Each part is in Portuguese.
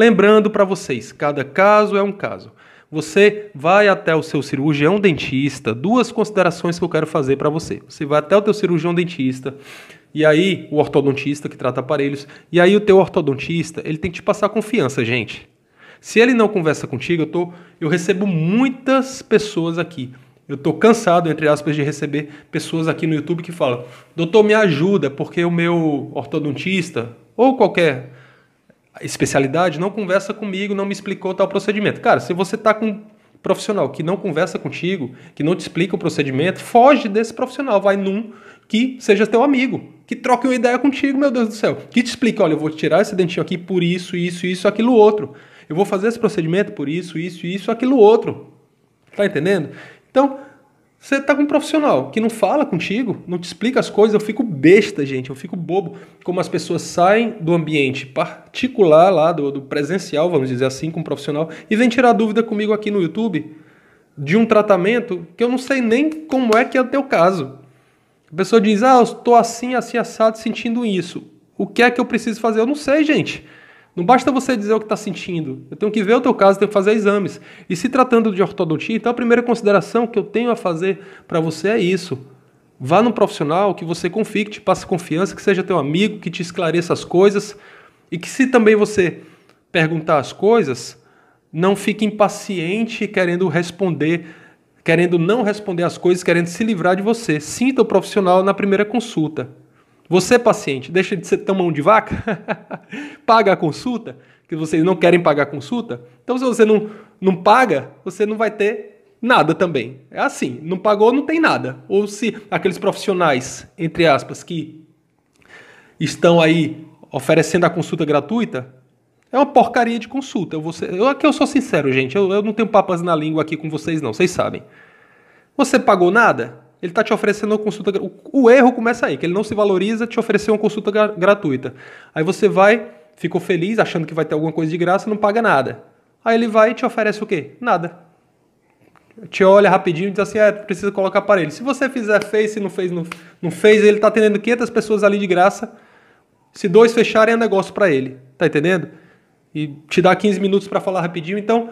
Lembrando para vocês, cada caso é um caso. Você vai até o seu cirurgião dentista, duas considerações que eu quero fazer para você. Você vai até o teu cirurgião dentista, e aí o ortodontista que trata aparelhos, e aí o teu ortodontista, ele tem que te passar confiança, gente. Se ele não conversa contigo, eu, tô, eu recebo muitas pessoas aqui. Eu tô cansado, entre aspas, de receber pessoas aqui no YouTube que falam: "Doutor, me ajuda, porque o meu ortodontista ou qualquer especialidade não conversa comigo, não me explicou tal procedimento. Cara, se você está com um profissional que não conversa contigo, que não te explica o procedimento, foge desse profissional, vai num que seja teu amigo, que troque uma ideia contigo, meu Deus do céu, que te explique, olha, eu vou tirar esse dentinho aqui por isso, isso, isso, aquilo outro. Eu vou fazer esse procedimento por isso, isso, isso, aquilo outro. Tá entendendo? Então, você tá com um profissional que não fala contigo, não te explica as coisas, eu fico besta, gente, eu fico bobo. Como as pessoas saem do ambiente particular lá, do, do presencial, vamos dizer assim, com um profissional, e vem tirar dúvida comigo aqui no YouTube de um tratamento que eu não sei nem como é que é o teu caso. A pessoa diz, ah, eu estou assim, assim, assado, sentindo isso. O que é que eu preciso fazer? Eu não sei, gente. Não basta você dizer o que está sentindo. Eu tenho que ver o teu caso, tenho que fazer exames. E se tratando de ortodontia, então a primeira consideração que eu tenho a fazer para você é isso. Vá num profissional que você confie, que te passe confiança, que seja teu amigo, que te esclareça as coisas. E que se também você perguntar as coisas, não fique impaciente querendo responder, querendo não responder as coisas, querendo se livrar de você. Sinta o profissional na primeira consulta. Você, paciente, deixa de ser tão mão de vaca? paga a consulta? Que vocês não querem pagar a consulta? Então, se você não, não paga, você não vai ter nada também. É assim, não pagou, não tem nada. Ou se aqueles profissionais, entre aspas, que estão aí oferecendo a consulta gratuita, é uma porcaria de consulta. Eu, vou ser, eu aqui eu sou sincero, gente. Eu, eu não tenho papas na língua aqui com vocês, não. Vocês sabem. Você pagou nada? Ele está te oferecendo uma consulta. O erro começa aí, que ele não se valoriza, te ofereceu uma consulta gratuita. Aí você vai, ficou feliz, achando que vai ter alguma coisa de graça, não paga nada. Aí ele vai e te oferece o quê? Nada. Te olha rapidinho e diz assim: é, precisa colocar aparelho. Se você fizer, fez, se não fez, não, não fez, ele está atendendo 500 pessoas ali de graça. Se dois fecharem, é negócio para ele. Tá entendendo? E te dá 15 minutos para falar rapidinho. Então,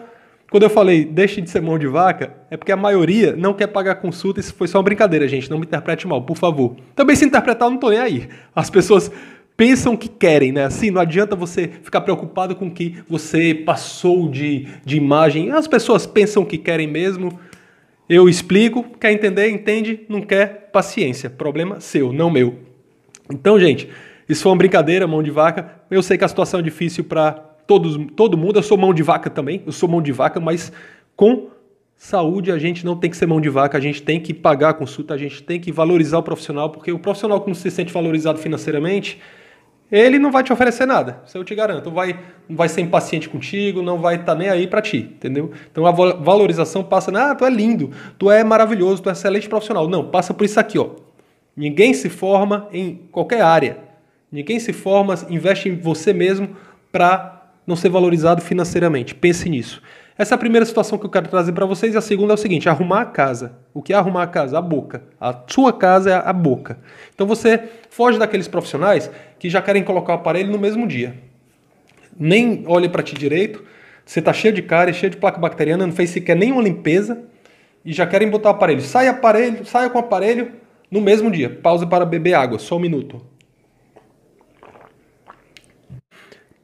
quando eu falei deixe de ser mão de vaca, é porque a maioria não quer pagar consulta. Isso foi só uma brincadeira, gente. Não me interprete mal, por favor. Também se interpretar, eu não tô nem aí. As pessoas pensam que querem, né? Assim, não adianta você ficar preocupado com o que você passou de, de imagem. As pessoas pensam que querem mesmo. Eu explico, quer entender, entende, não quer, paciência. Problema seu, não meu. Então, gente, isso foi uma brincadeira, mão de vaca. Eu sei que a situação é difícil para todos, todo mundo. Eu sou mão de vaca também, eu sou mão de vaca, mas com saúde a gente não tem que ser mão de vaca, a gente tem que pagar a consulta, a gente tem que valorizar o profissional, porque o profissional que não se sente valorizado financeiramente, ele não vai te oferecer nada, isso eu te garanto. Vai, não vai ser impaciente contigo, não vai estar tá nem aí para ti, entendeu? Então a valorização passa na, ah, tu é lindo, tu é maravilhoso, tu é excelente profissional. Não, passa por isso aqui, ó. Ninguém se forma em qualquer área. Ninguém se forma, investe em você mesmo para não ser valorizado financeiramente. Pense nisso. Essa é a primeira situação que eu quero trazer para vocês. E a segunda é o seguinte: arrumar a casa. O que é arrumar a casa? A boca. A sua casa é a boca. Então você foge daqueles profissionais que já querem colocar o aparelho no mesmo dia. Nem olha para ti direito. Você está cheio de cárie, cheio de placa bacteriana, não fez sequer nenhuma limpeza e já querem botar o aparelho. Sai aparelho, saia com o aparelho no mesmo dia. Pausa para beber água, só um minuto.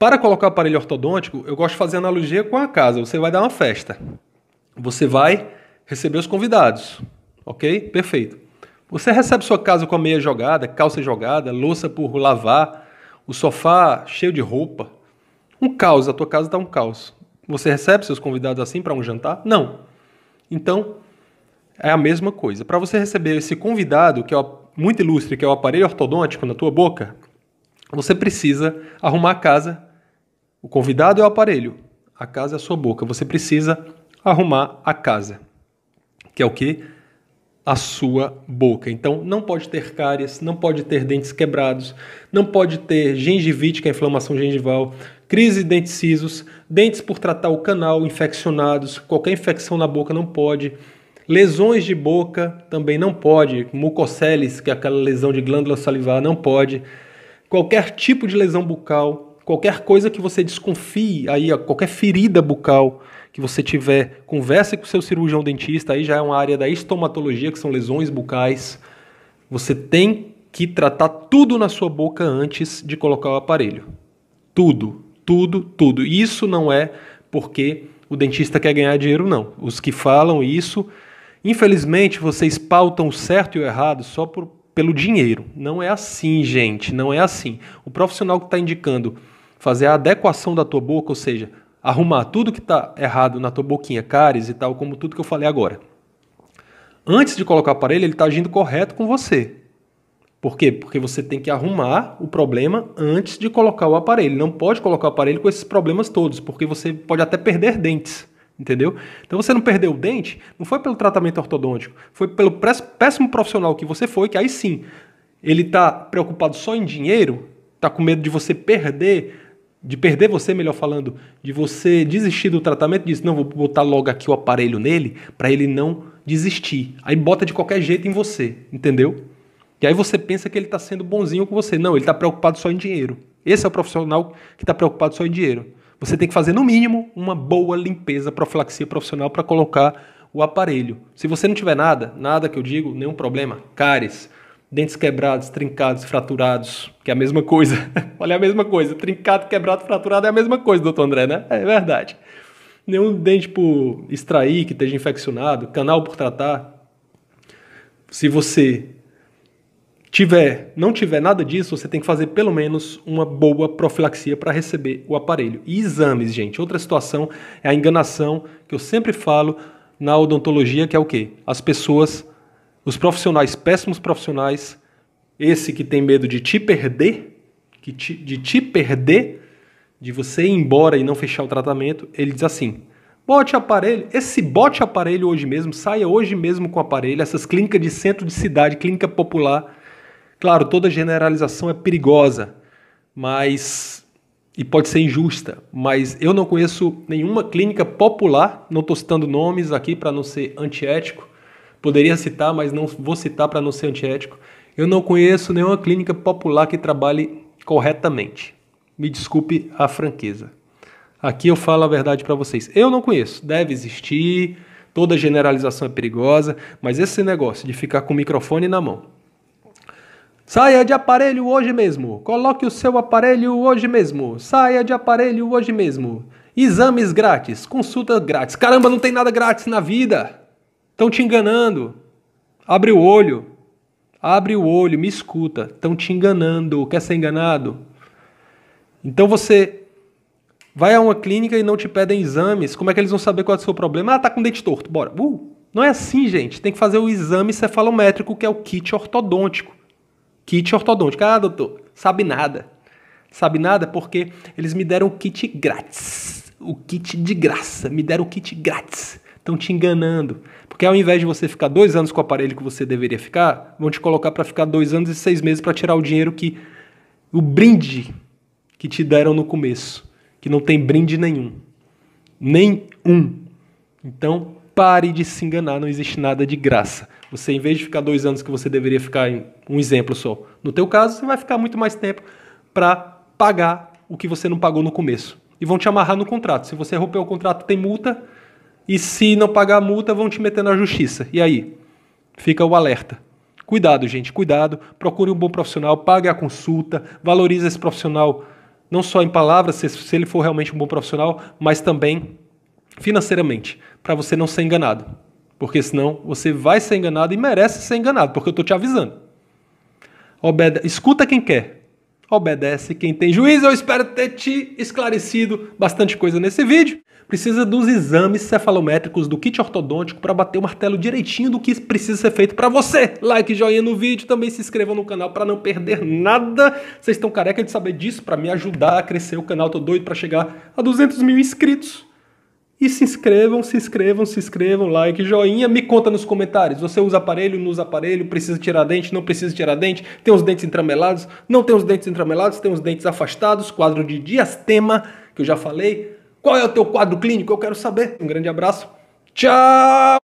Para colocar o aparelho ortodôntico, eu gosto de fazer analogia com a casa. Você vai dar uma festa. Você vai receber os convidados. Ok? Perfeito. Você recebe sua casa com a meia jogada, calça jogada, louça por lavar, o sofá cheio de roupa. Um caos, a tua casa está um caos. Você recebe seus convidados assim para um jantar? Não. Então, é a mesma coisa. Para você receber esse convidado, que é muito ilustre, que é o aparelho ortodôntico na tua boca, você precisa arrumar a casa o convidado é o aparelho, a casa é a sua boca. Você precisa arrumar a casa, que é o que? A sua boca. Então, não pode ter cáries, não pode ter dentes quebrados, não pode ter gengivite, que é a inflamação gengival, crise de dentes dentes por tratar o canal, infeccionados, qualquer infecção na boca não pode. Lesões de boca também não pode, mucoceles, que é aquela lesão de glândula salivar, não pode. Qualquer tipo de lesão bucal qualquer coisa que você desconfie, aí, ó, qualquer ferida bucal que você tiver, converse com o seu cirurgião dentista, aí já é uma área da estomatologia, que são lesões bucais. Você tem que tratar tudo na sua boca antes de colocar o aparelho. Tudo, tudo, tudo. E isso não é porque o dentista quer ganhar dinheiro, não. Os que falam isso, infelizmente, vocês pautam o certo e o errado só por, pelo dinheiro. Não é assim, gente, não é assim. O profissional que está indicando fazer a adequação da tua boca, ou seja, arrumar tudo que está errado na tua boquinha, cáries e tal, como tudo que eu falei agora. Antes de colocar o aparelho, ele está agindo correto com você. Por quê? Porque você tem que arrumar o problema antes de colocar o aparelho. Não pode colocar o aparelho com esses problemas todos, porque você pode até perder dentes. Entendeu? Então você não perdeu o dente, não foi pelo tratamento ortodôntico, foi pelo péssimo profissional que você foi, que aí sim, ele está preocupado só em dinheiro, está com medo de você perder de perder você, melhor falando, de você desistir do tratamento, diz, não, vou botar logo aqui o aparelho nele para ele não desistir. Aí bota de qualquer jeito em você, entendeu? E aí você pensa que ele está sendo bonzinho com você. Não, ele está preocupado só em dinheiro. Esse é o profissional que está preocupado só em dinheiro. Você tem que fazer, no mínimo, uma boa limpeza, profilaxia profissional para colocar o aparelho. Se você não tiver nada, nada que eu digo, nenhum problema, cares, dentes quebrados, trincados, fraturados, que é a mesma coisa. Olha, é a mesma coisa. Trincado, quebrado, fraturado é a mesma coisa, doutor André, né? É verdade. Nenhum dente por extrair, que esteja infeccionado, canal por tratar. Se você tiver, não tiver nada disso, você tem que fazer pelo menos uma boa profilaxia para receber o aparelho. E exames, gente. Outra situação é a enganação que eu sempre falo na odontologia, que é o quê? As pessoas os profissionais, péssimos profissionais, esse que tem medo de te perder, que te, de te perder, de você ir embora e não fechar o tratamento, ele diz assim: bote aparelho, esse bote aparelho hoje mesmo, saia hoje mesmo com aparelho, essas clínicas de centro de cidade, clínica popular. Claro, toda generalização é perigosa, mas e pode ser injusta, mas eu não conheço nenhuma clínica popular, não estou citando nomes aqui para não ser antiético, Poderia citar, mas não vou citar para não ser antiético. Eu não conheço nenhuma clínica popular que trabalhe corretamente. Me desculpe a franqueza. Aqui eu falo a verdade para vocês. Eu não conheço. Deve existir. Toda generalização é perigosa, mas esse negócio de ficar com o microfone na mão. Saia de aparelho hoje mesmo. Coloque o seu aparelho hoje mesmo. Saia de aparelho hoje mesmo. Exames grátis, consulta grátis. Caramba, não tem nada grátis na vida. Estão te enganando. Abre o olho. Abre o olho, me escuta. Estão te enganando. Quer ser enganado? Então você vai a uma clínica e não te pedem exames. Como é que eles vão saber qual é o seu problema? Ah, tá com dente torto. Bora. Uh, não é assim, gente. Tem que fazer o exame cefalométrico, que é o kit ortodôntico. Kit ortodôntico. Ah, doutor, sabe nada. Sabe nada porque eles me deram o kit grátis. O kit de graça. Me deram o kit grátis estão te enganando. Porque ao invés de você ficar dois anos com o aparelho que você deveria ficar, vão te colocar para ficar dois anos e seis meses para tirar o dinheiro que. o brinde que te deram no começo. Que não tem brinde nenhum. Nem um. Então, pare de se enganar, não existe nada de graça. Você, em vez de ficar dois anos que você deveria ficar, em um exemplo só, no teu caso, você vai ficar muito mais tempo para pagar o que você não pagou no começo. E vão te amarrar no contrato. Se você romper o contrato, tem multa. E se não pagar a multa, vão te meter na justiça. E aí? Fica o alerta. Cuidado, gente, cuidado. Procure um bom profissional, pague a consulta, valorize esse profissional, não só em palavras, se, se ele for realmente um bom profissional, mas também financeiramente, para você não ser enganado. Porque senão você vai ser enganado e merece ser enganado, porque eu estou te avisando. Obede Escuta quem quer, obedece quem tem juízo. Eu espero ter te esclarecido bastante coisa nesse vídeo precisa dos exames cefalométricos do kit ortodôntico para bater o martelo direitinho do que precisa ser feito para você. Like, joinha no vídeo, também se inscrevam no canal para não perder nada. Vocês estão careca de saber disso para me ajudar a crescer o canal. Tô doido para chegar a 200 mil inscritos. E se inscrevam, se inscrevam, se inscrevam, like, joinha. Me conta nos comentários. Você usa aparelho, não usa aparelho, precisa tirar dente, não precisa tirar dente, tem os dentes entramelados, não tem os dentes entramelados, tem os dentes afastados, quadro de diastema, que eu já falei. Qual é o teu quadro clínico? Eu quero saber. Um grande abraço. Tchau!